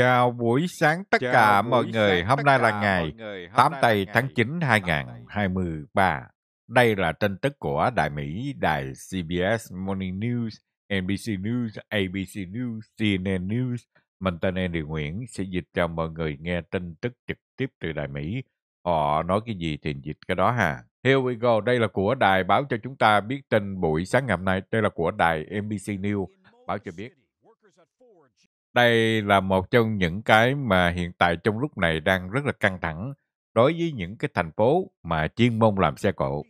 Chào buổi sáng tất Chào cả mọi người. Hôm nay là ngày 8 tây tháng 9 2023. Đây là tin tức của Đài Mỹ, Đài CBS Morning News, NBC News, ABC News, CNN News. Mình tên Andy Nguyễn sẽ dịch cho mọi người nghe tin tức trực tiếp từ Đài Mỹ. Họ nói cái gì thì dịch cái đó ha. Here we go. Đây là của đài báo cho chúng ta biết tin buổi sáng ngày hôm nay. Đây là của đài NBC News. Báo cho biết đây là một trong những cái mà hiện tại trong lúc này đang rất là căng thẳng đối với những cái thành phố mà chuyên môn làm xe cộ,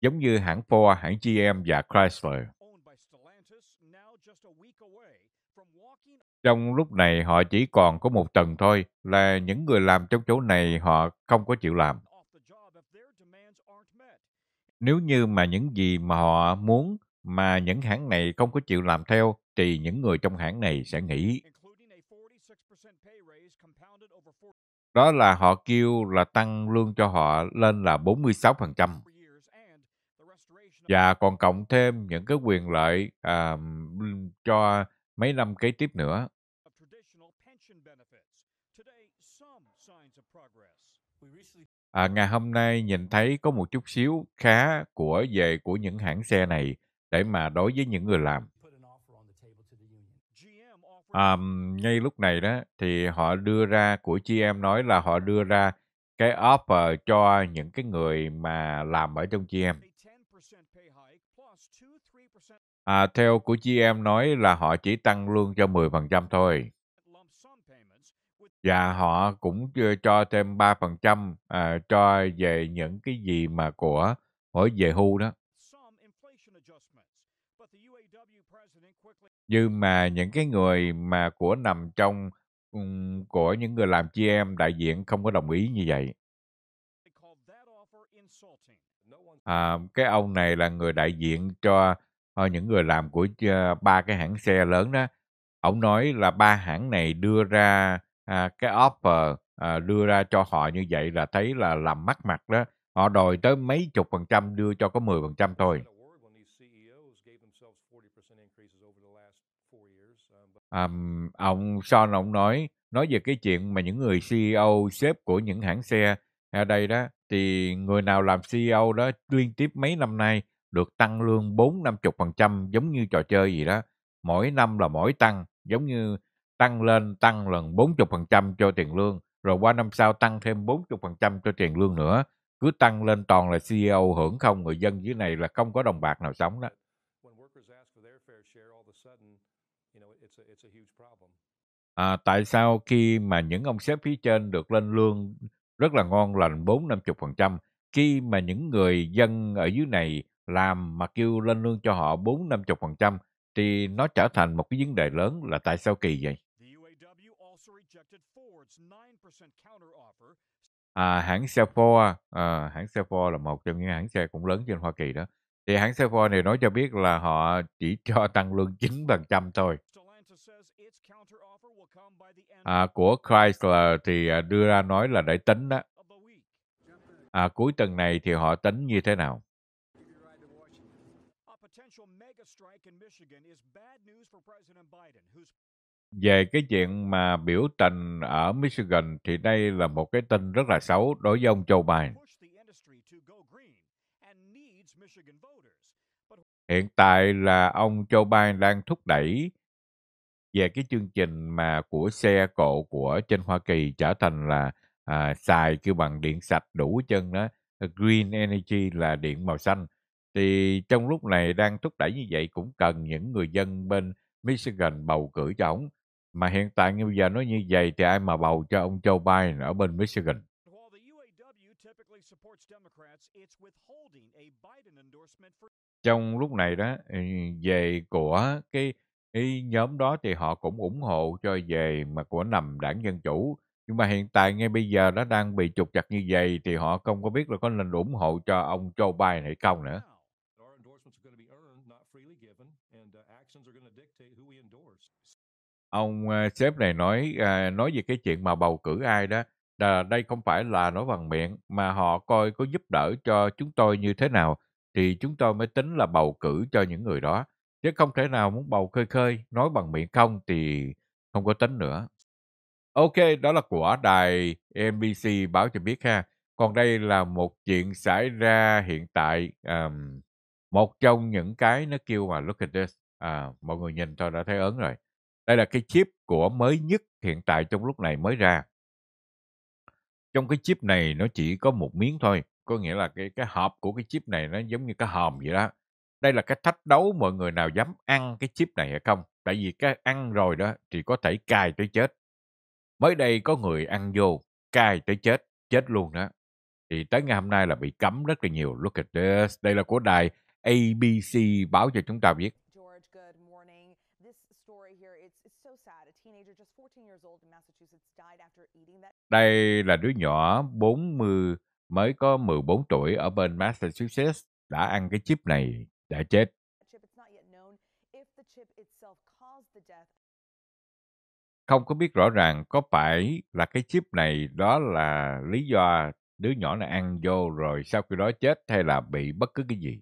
giống như hãng Ford, hãng GM và Chrysler. Trong lúc này họ chỉ còn có một tuần thôi là những người làm trong chỗ này họ không có chịu làm. Nếu như mà những gì mà họ muốn mà những hãng này không có chịu làm theo thì những người trong hãng này sẽ nghĩ, Đó là họ kêu là tăng lương cho họ lên là 46%. Và còn cộng thêm những cái quyền lợi à, cho mấy năm kế tiếp nữa. À, ngày hôm nay nhìn thấy có một chút xíu khá của về của những hãng xe này để mà đối với những người làm. Ờm, ngay lúc này đó thì họ đưa ra của chị em nói là họ đưa ra cái offer cho những cái người mà làm ở trong chị em. À, theo của chị em nói là họ chỉ tăng lương cho 10% thôi. Và họ cũng chưa cho thêm 3% à, cho về những cái gì mà của hỏi về hưu đó. nhưng mà những cái người mà của nằm trong của những người làm chị em đại diện không có đồng ý như vậy à, cái ông này là người đại diện cho ờ, những người làm của ba cái hãng xe lớn đó ông nói là ba hãng này đưa ra à, cái offer à, đưa ra cho họ như vậy là thấy là làm mắc mặt đó họ đòi tới mấy chục phần trăm đưa cho có mười phần trăm thôi um, ông Son ông nói nói về cái chuyện mà những người CEO sếp của những hãng xe ở đây đó thì người nào làm CEO đó liên tiếp mấy năm nay được tăng lương bốn năm phần trăm giống như trò chơi gì đó. Mỗi năm là mỗi tăng, giống như tăng lên tăng lần bốn phần trăm cho tiền lương, rồi qua năm sau tăng thêm bốn phần trăm cho tiền lương nữa, cứ tăng lên toàn là CEO hưởng không người dân dưới này là không có đồng bạc nào sống đó. À, tại sao khi mà những ông sếp phía trên được lên lương rất là ngon lành 4-50%, khi mà những người dân ở dưới này làm mà kêu lên lương cho họ 4-50% thì nó trở thành một cái vấn đề lớn là tại sao kỳ vậy? À, hãng xe Ford, à, hãng xe Ford là một trong những hãng xe cũng lớn trên Hoa Kỳ đó. Thì hãng xe Ford này nói cho biết là họ chỉ cho tăng lương 9% thôi à, của Chrysler thì à, đưa ra nói là để tính đó. À, cuối tuần này thì họ tính như thế nào? Về cái chuyện mà biểu tình ở Michigan thì đây là một cái tin rất là xấu đối với ông Joe Biden. Hiện tại là ông Joe Biden đang thúc đẩy về cái chương trình mà của xe cộ của trên Hoa Kỳ trở thành là à, xài kêu bằng điện sạch đủ chân đó green energy là điện màu xanh thì trong lúc này đang thúc đẩy như vậy cũng cần những người dân bên Michigan bầu cử cho ông mà hiện tại như bây giờ nói như vậy thì ai mà bầu cho ông Joe Biden ở bên Michigan trong lúc này đó ừ, về của cái Ý nhóm đó thì họ cũng ủng hộ cho về mà của nằm đảng Dân Chủ. Nhưng mà hiện tại ngay bây giờ nó đang bị trục chặt như vậy thì họ không có biết là có nên ủng hộ cho ông Joe Biden hay không nữa. Uh, ông ờ, sếp này nói ờ, nói về cái chuyện mà bầu cử ai đó là đây không phải là nói bằng miệng mà họ coi có giúp đỡ cho chúng tôi như thế nào thì chúng tôi mới tính là bầu cử cho những người đó Chứ không thể nào muốn bầu khơi khơi, nói bằng miệng không thì không có tính nữa. Ok, đó là của đài mbc báo cho biết ha. Còn đây là một chuyện xảy ra hiện tại. Um, một trong những cái nó kêu mà look at this. À, mọi người nhìn tôi đã thấy ớn rồi. Đây là cái chip của mới nhất hiện tại trong lúc này mới ra. Trong cái chip này nó chỉ có một miếng thôi. Có nghĩa là cái cái hộp của cái chip này nó giống như cái hòm vậy đó đây là cái thách đấu mọi người nào dám ăn cái chip này hay không. Tại vì cái ăn rồi đó thì có thể cài tới chết. Mới đây có người ăn vô, cài tới chết, chết luôn đó. Thì tới ngày hôm nay là bị cấm rất là nhiều. Look at this. Đây là của đài ABC báo cho chúng ta biết. Đây là đứa nhỏ 40 mới có 14 tuổi ở bên Massachusetts đã ăn cái chip này đã chết. Không có biết rõ ràng có phải là cái chip này đó là lý do đứa nhỏ này ăn vô rồi sau khi đó chết hay là bị bất cứ cái gì.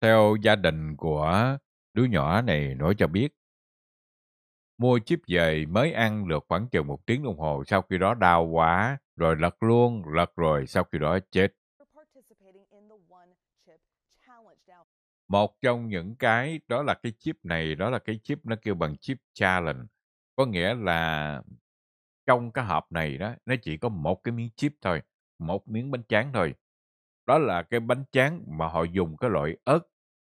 Theo gia đình của đứa nhỏ này nói cho biết, mua chip về mới ăn được khoảng chừng một tiếng đồng hồ sau khi đó đau quá rồi lật luôn, lật rồi sau khi đó chết. Một trong những cái đó là cái chip này, đó là cái chip nó kêu bằng chip challenge. Có nghĩa là trong cái hộp này đó, nó chỉ có một cái miếng chip thôi, một miếng bánh tráng thôi. Đó là cái bánh tráng mà họ dùng cái loại ớt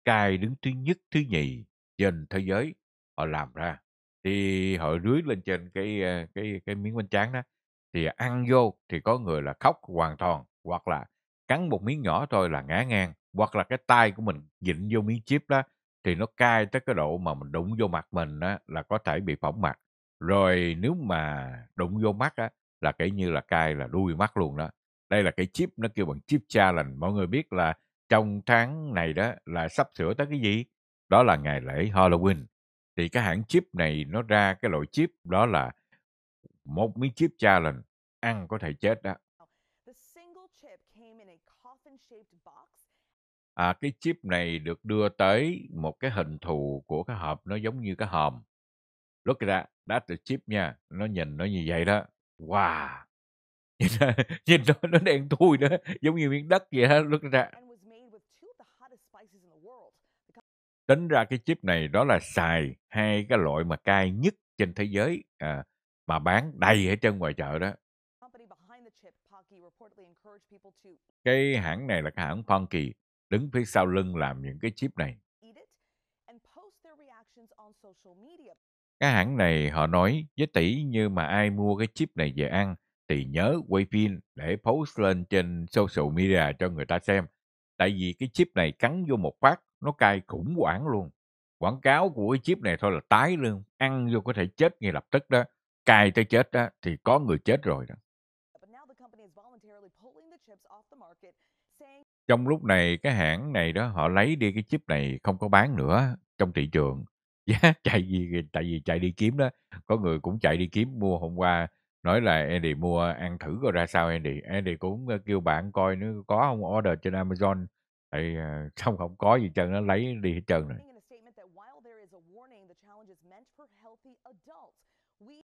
cay đứng thứ nhất, thứ nhì trên thế giới họ làm ra. Thì họ rưới lên trên cái ờ, cái cái miếng bánh tráng đó thì ăn vô thì có người là khóc hoàn toàn hoặc là cắn một miếng nhỏ thôi là ngã ngang hoặc là cái tay của mình dịnh vô miếng chip đó thì nó cay tới cái độ mà mình đụng vô mặt mình á, là có thể bị phỏng mặt rồi nếu mà đụng vô mắt á, là kể như là cay là đuôi mắt luôn đó đây là cái chip nó kêu bằng chip challenge mọi người biết là trong tháng này đó là sắp sửa tới cái gì đó là ngày lễ Halloween thì cái hãng chip này nó ra cái loại chip đó là một miếng chip challenge ăn có thể chết đó. À, cái chip này được đưa tới một cái hình thù của cái hộp nó giống như cái hòm. Look at that, that's the chip nha. Nó nhìn nó như vậy đó. Wow. Nhìn, nhìn nó, nó đen thui đó, giống như miếng đất vậy đó. Look at that. Tính ra cái chip này đó là xài hai cái loại mà cay nhất trên thế giới à, mà bán đầy ở trên ngoài chợ đó. Cái hãng này là cái hãng Funky, đứng phía sau lưng làm những cái chip này. Cái hãng này họ nói với tỷ như mà ai mua cái chip này về ăn thì nhớ quay phim để post lên trên social media cho người ta xem. Tại vì cái chip này cắn vô một phát nó cay khủng hoảng luôn. Quảng cáo của cái chip này thôi là tái luôn. ăn vô có thể chết ngay lập tức đó. cay tới chết đó thì có người chết rồi đó. Trong lúc này cái hãng này đó họ lấy đi cái chip này không có bán nữa trong thị trường. Giá chạy gì tại vì chạy đi kiếm đó. Có người cũng chạy đi kiếm mua hôm qua nói là Andy mua ăn thử coi ra sao Andy. Andy cũng ờ, kêu bạn coi nữa có không order trên Amazon. Thì ờ, xong không có gì trơn nó lấy đi hết trơn rồi.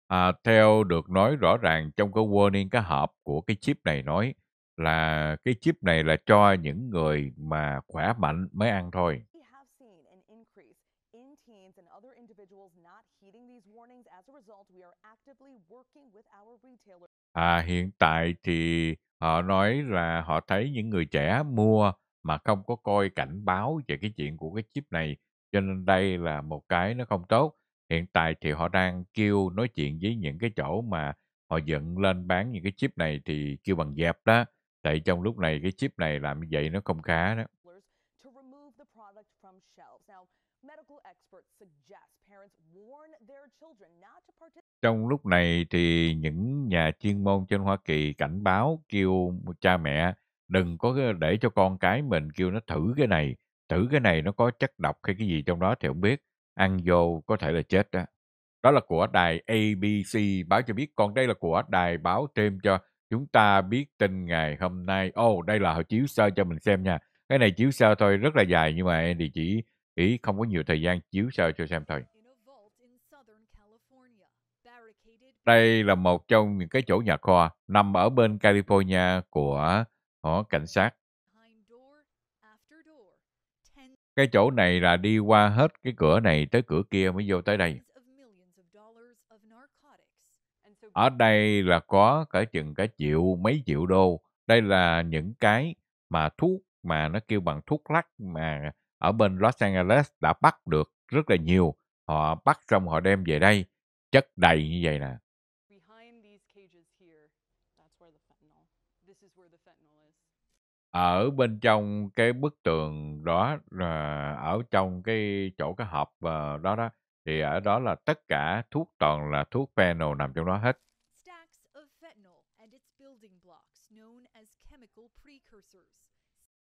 À, theo được nói rõ ràng trong cái warning cái hộp của cái chip này nói là cái chip này là cho những người mà khỏe mạnh mới ăn thôi. À, hiện tại thì họ nói là họ thấy những người trẻ mua mà không có coi cảnh báo về cái chuyện của cái chip này cho nên đây là một cái nó không tốt hiện tại thì họ đang kêu nói chuyện với những cái chỗ mà họ dựng lên bán những cái chip này thì kêu bằng dẹp đó Tại trong lúc này cái chip này làm như vậy nó không khá đó. Trong lúc này thì những nhà chuyên môn trên Hoa Kỳ cảnh báo kêu cha mẹ đừng có để cho con cái mình kêu nó thử cái này, thử cái này nó có chất độc hay cái gì trong đó thì không biết, ăn vô có thể là chết đó. Đó là của đài ABC báo cho biết, còn đây là của đài báo thêm cho chúng ta biết tin ngày hôm nay ô oh, đây là họ chiếu sơ cho mình xem nha cái này chiếu sơ thôi rất là dài nhưng mà thì chỉ ý không có nhiều thời gian chiếu sơ cho xem thôi đây là một trong những cái chỗ nhà kho nằm ở bên California của họ cảnh sát cái chỗ này là đi qua hết cái cửa này tới cửa kia mới vô tới đây ở đây là có cả chừng cả triệu mấy triệu đô đây là những cái mà thuốc mà nó kêu bằng thuốc lắc mà ở bên Los Angeles đã bắt được rất là nhiều họ bắt xong họ đem về đây chất đầy như vậy nè ở bên trong cái bức tường đó là ở trong cái chỗ cái hộp ờ, đó đó thì ở đó là tất cả thuốc toàn là thuốc phenol nằm trong đó hết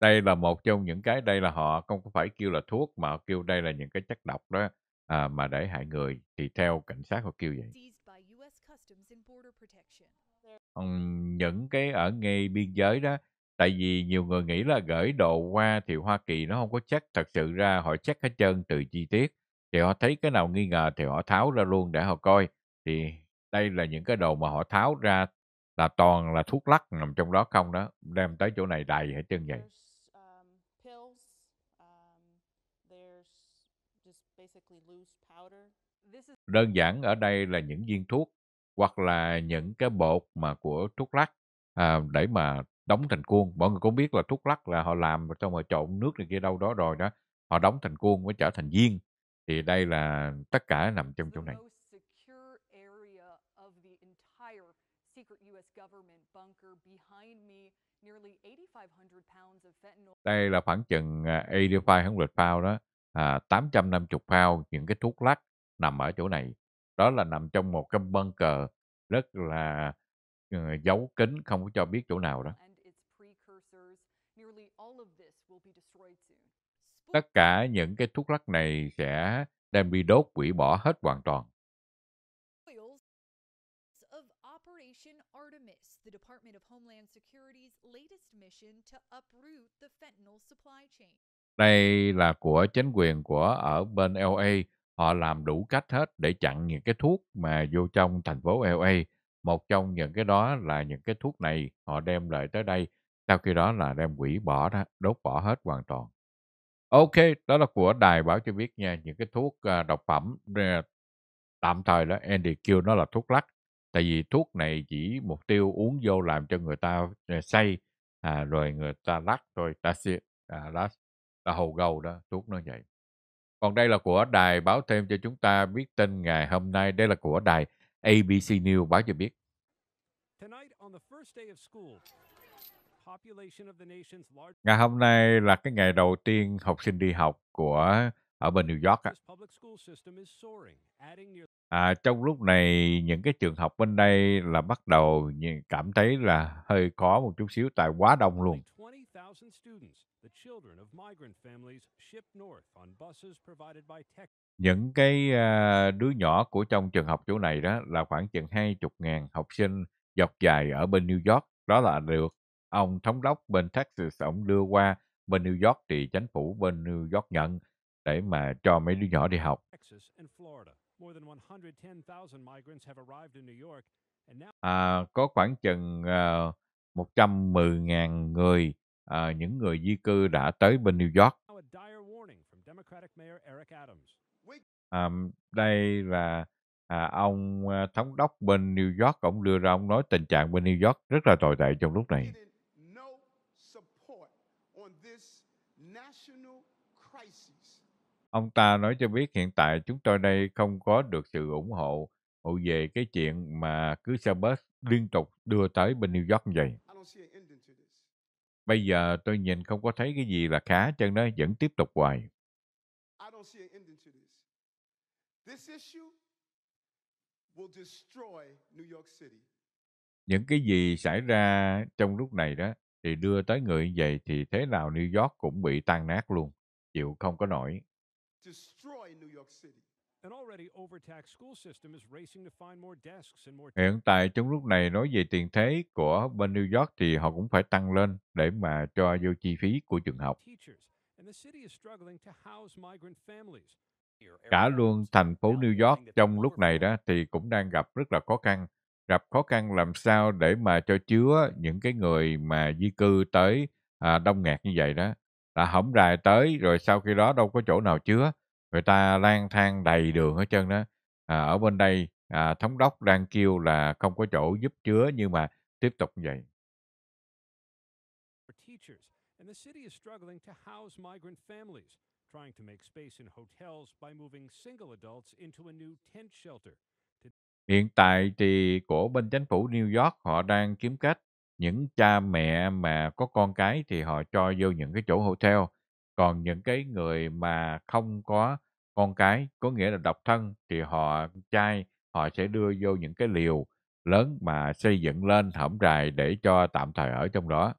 đây là một trong những cái đây là họ không phải kêu là thuốc mà họ kêu đây là những cái chất độc đó à, mà để hại người thì theo cảnh sát họ kêu vậy những cái ở ngay biên giới đó tại vì nhiều người nghĩ là gửi đồ qua thì Hoa Kỳ nó không có chắc thật sự ra họ chắc hết trơn từ chi tiết thì họ thấy cái nào nghi ngờ thì họ tháo ra luôn để họ coi thì đây là những cái đồ mà họ tháo ra là toàn là thuốc lắc nằm trong đó không đó đem tới chỗ này đầy hết chân vậy Đơn giản ở đây là những viên thuốc hoặc là những cái bột mà của thuốc lắc à, để mà đóng thành cuôn. Mọi người cũng biết là thuốc lắc là họ làm xong rồi trộn nước này kia đâu đó rồi đó. Họ đóng thành cuôn mới trở thành viên. Thì đây là tất cả nằm trong chỗ này. Đây là khoảng chừng 8500 à, pound đó à, 850 pound những cái thuốc lắc nằm ở chỗ này. Đó là nằm trong một cái băng cờ rất là ờ, giấu kín không có cho biết chỗ nào đó. Tất cả những cái thuốc lắc này sẽ đem đi đốt hủy bỏ hết hoàn toàn. Department of Homeland Security's latest mission to uproot the fentanyl supply chain. Đây là của chính quyền của ở bên LA, họ làm đủ cách hết để chặn những cái thuốc mà vô trong thành phố LA. Một trong những cái đó là những cái thuốc này họ đem lại tới đây, sau khi đó là đem hủy bỏ đó, đốt bỏ hết hoàn toàn. Ok, đó là của đài báo cho biết nha, những cái thuốc ờ, độc phẩm ờ, tạm thời đó Andy kêu nó là thuốc lắc tại vì thuốc này chỉ mục tiêu uống vô làm cho người ta ờ, say à, rồi người ta lắc thôi ta à, lắc là hầu gầu đó tuốt nó vậy còn đây là của đài báo thêm cho chúng ta biết tên ngày hôm nay đây là của đài ABC News báo cho biết Ngày hôm nay là cái ngày đầu tiên học sinh đi học của ở bên New York. À. À, trong lúc này những cái trường học bên đây là bắt đầu cảm thấy là hơi khó một chút xíu tại quá đông luôn. The children of migrant families shipped north on buses provided by Tech. Những cái à, đứa nhỏ của trong trường học chỗ này đó là khoảng chừng chục ngàn học sinh dọc dài ở bên New York. Đó là được ông thống đốc bên Texas ông đưa qua bên New York thì chính phủ bên New York nhận để mà cho mấy đứa nhỏ đi học. À, có khoảng chừng uh, à, 110.000 người à, những người di cư đã tới bên New York. À, đây là à, ông ờ, thống đốc bên New York ông đưa ra ông nói tình trạng bên New York rất là tồi tệ trong lúc này. Ông ta nói cho biết hiện tại chúng tôi đây không có được sự ủng hộ về cái chuyện mà cứ xe bus liên tục đưa tới bên New York như vậy. Bây giờ tôi nhìn không có thấy cái gì là khá, cho nó vẫn tiếp tục hoài. Những cái gì xảy ra trong lúc này đó thì đưa tới người như vậy thì thế nào New York cũng bị tan nát luôn, chịu không có nổi. Destroy New York City. Hiện tại trong lúc này nói về tiền thế của bên New York thì họ cũng phải tăng lên để mà cho vô chi phí của trường học. Cả luôn thành phố New York trong lúc này đó thì cũng đang gặp rất là khó khăn. Gặp khó khăn làm sao để mà cho chứa những cái người mà di cư tới à, đông nghẹt như vậy đó. Là hổng rài tới rồi sau khi đó đâu có chỗ nào chứa người ta lang thang đầy đường hết trơn đó à, ở bên đây à, thống đốc đang kêu là không có chỗ giúp chứa nhưng mà tiếp tục như vậy and the city is struggling to house migrant families, trying to make space in hotels by moving single adults into a new tent shelter. Hiện tại thì của bên chính phủ New York họ đang kiếm cách những cha mẹ mà có con cái thì họ cho vô những cái chỗ hotel, còn những cái người mà không có con cái có nghĩa là độc thân thì họ trai họ sẽ đưa vô những cái liều lớn mà xây dựng lên hõm rài để cho tạm thời ở trong đó.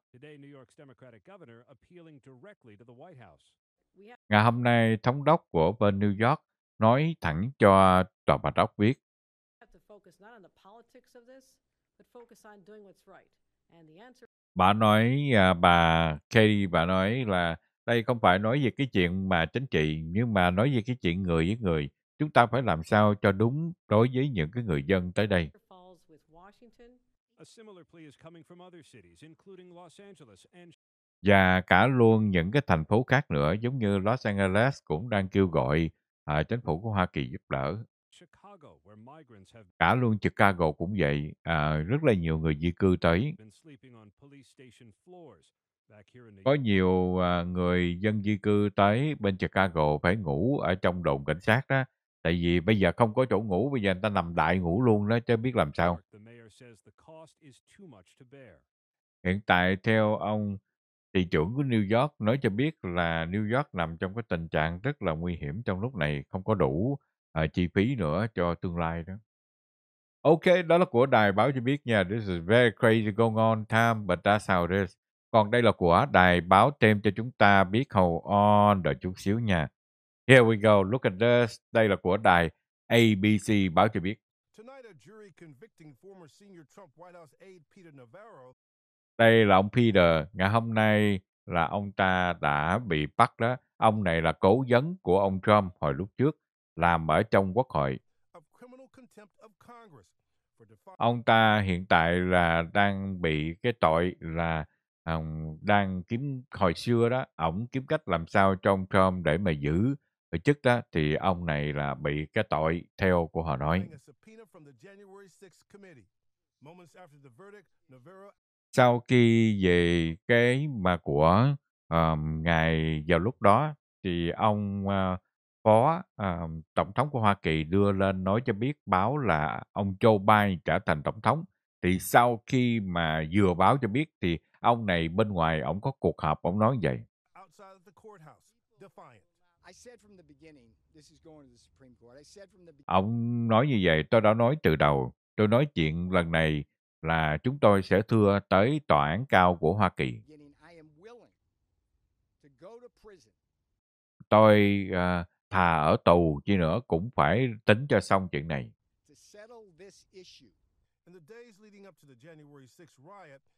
Ngày hôm nay, thống đốc của bên New York nói thẳng cho tòa bạch ốc biết. Bà nói, à, bà Katie, bà nói là đây không phải nói về cái chuyện mà chính trị nhưng mà nói về cái chuyện người với người chúng ta phải làm sao cho đúng đối với những cái người dân tới đây và cả luôn những cái thành phố khác nữa giống như Los Angeles cũng đang kêu gọi à, chính phủ của Hoa Kỳ giúp đỡ cả luôn Chicago cũng vậy à, rất là nhiều người di cư tới có nhiều à, người dân di cư tới bên Chicago phải ngủ ở trong đồn cảnh sát đó. Tại vì bây giờ không có chỗ ngủ, bây giờ người ta nằm đại ngủ luôn đó, chứ biết làm sao. Hiện tại theo ông thị trưởng của New York nói cho biết là New York nằm trong cái tình trạng rất là nguy hiểm trong lúc này, không có đủ uh, chi phí nữa cho tương lai đó. Ok, đó là của đài báo cho biết nha. This is very crazy going on, Tom, but that's how it is. Còn đây là của đài báo thêm cho chúng ta biết hầu on đợi chút xíu nha. Here we go, look at this. Đây là của đài ABC báo cho biết. Đây là ông Peter. Ngày hôm nay là ông ta đã bị bắt đó. Ông này là cố vấn của ông Trump hồi lúc trước, làm ở trong quốc hội. Ông ta hiện tại là đang bị cái tội là ổng đang kiếm hồi xưa đó ổng kiếm cách làm sao cho ông Trump để mà giữ về chức đó thì ông này là bị cái tội theo của họ nói. Sau khi về cái mà của um, ngày vào lúc đó thì ông uh, phó um, tổng thống của Hoa Kỳ đưa lên nói cho biết báo là ông Joe Biden trở thành tổng thống. Thì sau khi mà vừa báo cho biết thì Ông này bên ngoài, ông có cuộc họp, ông nói vậy. Ông nói như vậy, tôi đã nói từ đầu. Tôi nói chuyện lần này là chúng tôi sẽ thưa tới tòa án cao của Hoa Kỳ. Tôi uh, thà ở tù chi nữa cũng phải tính cho xong chuyện này.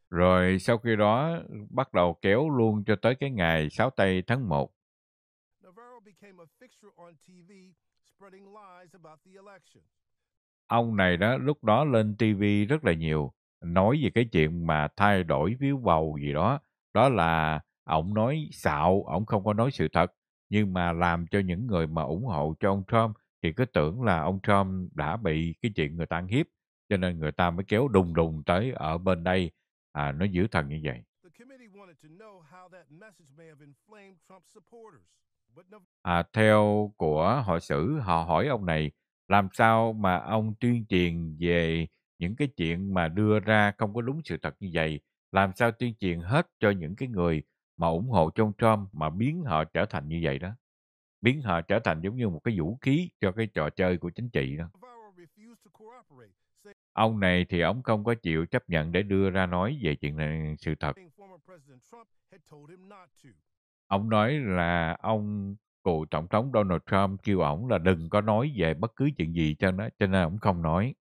Rồi sau khi đó bắt đầu kéo luôn cho tới cái ngày 6 tây tháng 1. Ông này đó lúc đó lên TV rất là nhiều, nói về cái chuyện mà thay đổi phiếu bầu gì đó, đó là ông nói xạo, ông không có nói sự thật, nhưng mà làm cho những người mà ủng hộ cho ông Trump thì cứ tưởng là ông Trump đã bị cái chuyện người ta ăn hiếp cho nên người ta mới kéo đùng đùng tới ở bên đây à, nó giữ thần như vậy. À, theo của hội sử, họ hỏi ông này làm sao mà ông tuyên truyền về những cái chuyện mà đưa ra không có đúng sự thật như vậy? Làm sao tuyên truyền hết cho những cái người mà ủng hộ trong Trump mà biến họ trở thành như vậy đó? Biến họ trở thành giống như một cái vũ khí cho cái trò chơi của chính trị đó. Ông này thì ông không có chịu chấp nhận để đưa ra nói về chuyện này sự thật. Ông nói là ông cựu tổng thống Donald Trump kêu ổng là đừng có nói về bất cứ chuyện gì cho nó, cho nên ổng không nói.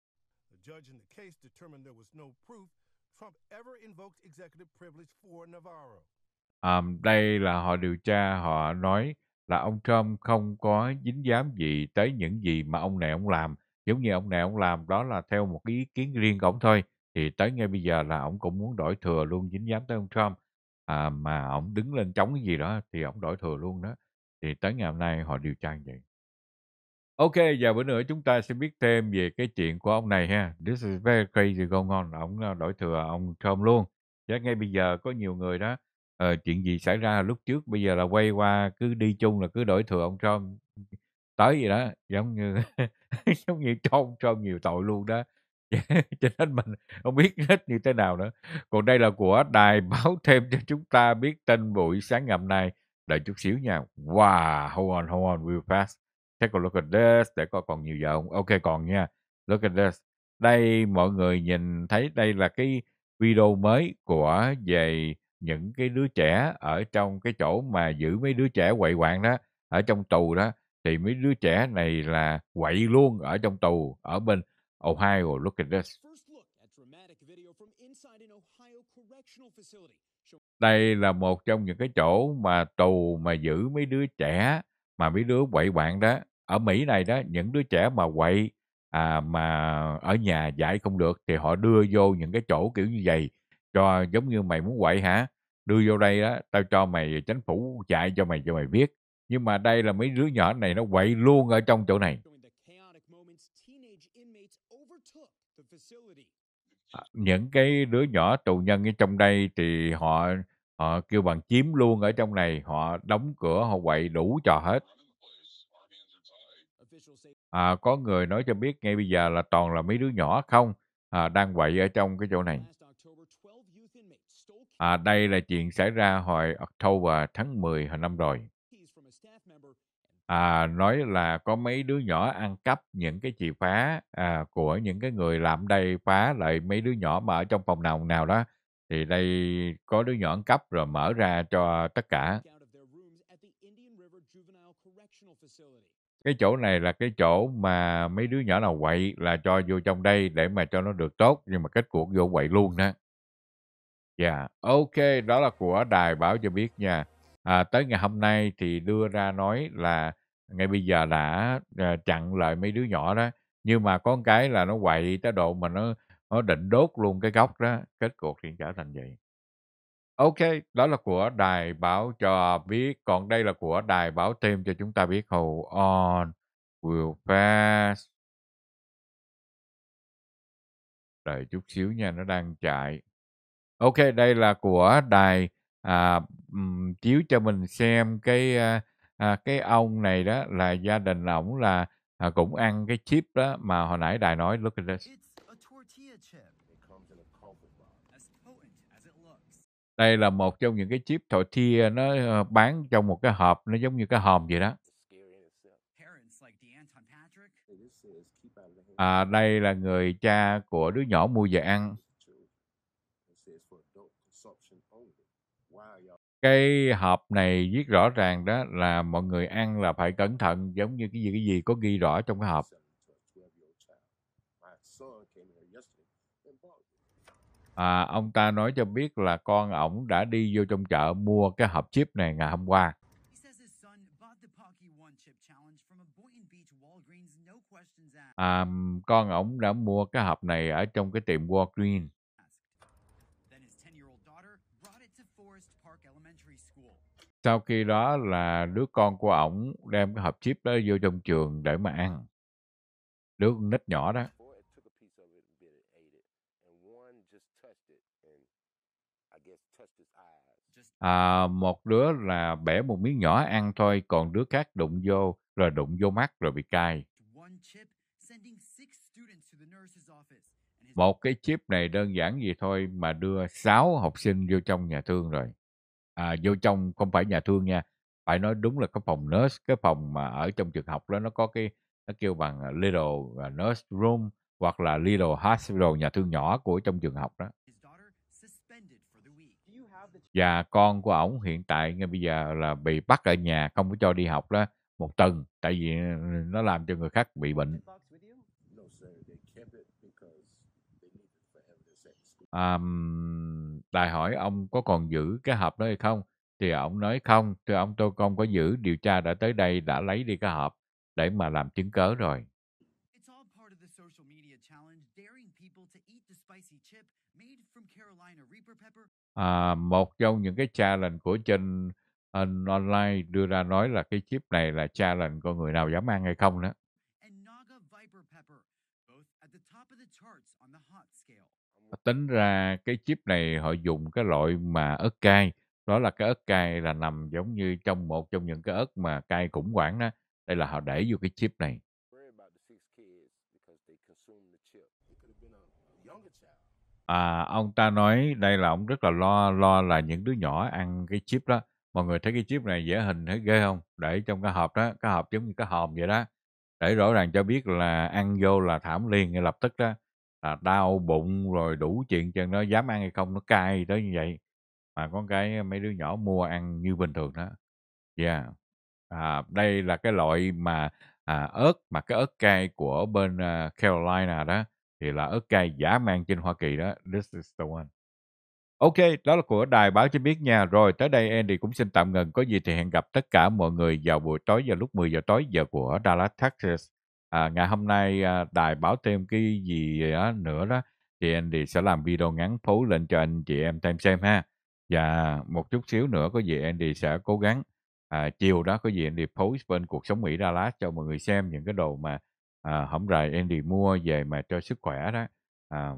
À, đây là họ điều tra, họ nói là ông Trump không có dính dám gì tới những gì mà ông này ông làm giống như ông này ông làm đó là theo một ý kiến riêng của ông thôi thì tới ngay bây giờ là ông cũng muốn đổi thừa luôn dính dám tới ông Trump à, mà ông đứng lên chống cái gì đó thì ông đổi thừa luôn đó thì tới ngày hôm nay họ điều tra vậy Ok, giờ bữa nữa chúng ta sẽ biết thêm về cái chuyện của ông này ha. This is very crazy going on. Ông à, đổi thừa ông Trump luôn. Chứ ngay bây giờ có nhiều người đó, uh, chuyện gì xảy ra lúc trước bây giờ là quay qua cứ đi chung là cứ đổi thừa ông Trump tới gì đó giống như giống như trôn trôn nhiều tội luôn đó cho nên mình không biết hết như thế nào nữa còn đây là của đài báo thêm cho chúng ta biết tên buổi sáng ngày hôm nay đợi chút xíu nha wow hold on hold on real fast take a look at this để coi còn nhiều giờ không ok còn nha look at this đây mọi người nhìn thấy đây là cái video mới của về những cái đứa trẻ ở trong cái chỗ mà giữ mấy đứa trẻ quậy quạng đó ở trong tù đó thì mấy đứa trẻ này là quậy luôn ở trong tù ở bên Ohio. Look at this. Đây là một trong những cái chỗ mà tù mà giữ mấy đứa trẻ mà mấy đứa quậy bạn đó. Ở Mỹ này đó, những đứa trẻ mà quậy à, mà ở nhà dạy không được thì họ đưa vô những cái chỗ kiểu như vậy cho giống như mày muốn quậy hả? Đưa vô đây đó, tao cho mày chính phủ chạy cho mày cho mày biết nhưng mà đây là mấy đứa nhỏ này nó quậy luôn ở trong chỗ này. À, những cái đứa nhỏ tù nhân ở trong đây thì họ họ kêu bằng chiếm luôn ở trong này, họ đóng cửa, họ quậy đủ trò hết. À, có người nói cho biết ngay bây giờ là toàn là mấy đứa nhỏ không à, đang quậy ở trong cái chỗ này. À, đây là chuyện xảy ra hồi October tháng 10 hồi năm rồi à, nói là có mấy đứa nhỏ ăn cắp những cái chìa khóa à, của những cái người làm đây phá lại mấy đứa nhỏ mà ở trong phòng nào nào đó thì đây có đứa nhỏ ăn cắp rồi mở ra cho tất cả cái chỗ này là cái chỗ mà mấy đứa nhỏ nào quậy là cho vô trong đây để mà cho nó được tốt nhưng mà kết cuộc vô quậy luôn đó. Dạ, yeah. ok, đó là của đài báo cho biết nha à, tới ngày hôm nay thì đưa ra nói là ngay bây giờ đã à, chặn lại mấy đứa nhỏ đó nhưng mà có cái là nó quậy tới độ mà nó nó định đốt luôn cái góc đó kết cuộc thì trở thành vậy ok đó là của đài báo cho biết còn đây là của đài báo thêm cho chúng ta biết hầu on will pass đợi chút xíu nha nó đang chạy ok đây là của đài à, chiếu cho mình xem cái, à, cái ông này đó là gia đình ổng là, à, cũng ăn cái chip đó mà hồi nãy Đài nói, "Look at this." Đây là một trong những cái chip tortilla nó, ờ, bán trong một cái hộp, nó giống như cái hòm vậy đó. À, đây là người cha của đứa nhỏ mua về ăn. cái hộp này viết rõ ràng đó là mọi người ăn là phải cẩn thận giống như cái gì cái gì có ghi rõ trong cái hộp à, ông ta nói cho biết là con ổng đã đi vô trong chợ mua cái hộp chip này ngày hôm qua à, con ổng đã mua cái hộp này ở trong cái tiệm Walgreens sau khi đó là đứa con của ổng đem cái hộp chip đó vô trong trường để mà ăn đứa con nít nhỏ đó à, một đứa là bẻ một miếng nhỏ ăn thôi còn đứa khác đụng vô rồi đụng vô mắt rồi bị cay một cái chip này đơn giản gì thôi mà đưa sáu học sinh vô trong nhà thương rồi à, vô trong không phải nhà thương nha phải nói đúng là cái phòng nurse cái phòng mà ở trong trường học đó nó có cái nó kêu bằng à, little à, nurse room hoặc là little hospital nhà thương nhỏ của trong trường học đó và con của ổng hiện tại ngay bây giờ là bị bắt ở nhà không có cho đi học đó một tuần tại vì ừ, nó làm cho người khác bị bệnh um, lại hỏi ông có còn giữ cái hộp đó hay không thì ông nói không thưa ông tôi không có giữ điều tra đã tới đây đã lấy đi cái hộp để mà làm chứng cớ rồi à, một trong những cái challenge của trên ờ, online đưa ra nói là cái chip này là challenge con người nào dám ăn hay không đó tính ra cái chip này họ dùng cái loại mà ớt cay đó là cái ớt cay là nằm giống như trong một trong những cái ớt mà cay cũng hoảng đó đây là họ để vô cái chip này à, ông ta nói đây là ông rất là lo lo là những đứa nhỏ ăn cái chip đó mọi người thấy cái chip này dễ hình thấy ghê không để trong cái hộp đó cái hộp giống như cái hòm vậy đó để rõ ràng cho biết là ăn vô là thảm liền ngay lập tức đó à, đau bụng rồi đủ chuyện cho nó dám ăn hay không nó cay tới như vậy mà có cái mấy đứa nhỏ mua ăn như bình thường đó yeah à, đây là cái loại mà à, ớt mà cái ớt cay của bên uh, Carolina đó thì là ớt cay giả mang trên Hoa Kỳ đó this is the one Ok, đó là của Đài Báo Cho Biết nha. Rồi, tới đây Andy cũng xin tạm ngừng. Có gì thì hẹn gặp tất cả mọi người vào buổi tối vào lúc 10 giờ tối giờ của Dallas, Texas. À, ngày hôm nay, à, đài báo thêm cái gì đó nữa đó, thì Andy sẽ làm video ngắn phối lên cho anh chị em thêm xem ha. Và một chút xíu nữa có gì Andy sẽ cố gắng, à, chiều đó có gì Andy post bên Cuộc Sống Mỹ Dallas cho mọi người xem những cái đồ mà à, hổng rày Andy mua về mà cho sức khỏe đó. À,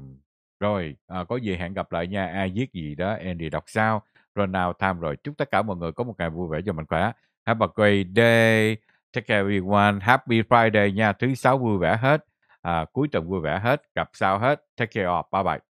rồi, à, có gì hẹn gặp lại nha, ai viết gì đó Andy đọc sao Rồi nào tham rồi, chúc tất cả mọi người có một ngày vui vẻ và mạnh khỏe. Have a great day. Take care everyone. Happy Friday nha. Thứ sáu vui vẻ hết. À, cuối tuần vui vẻ hết. Gặp sau hết. Take care off. Bye bye.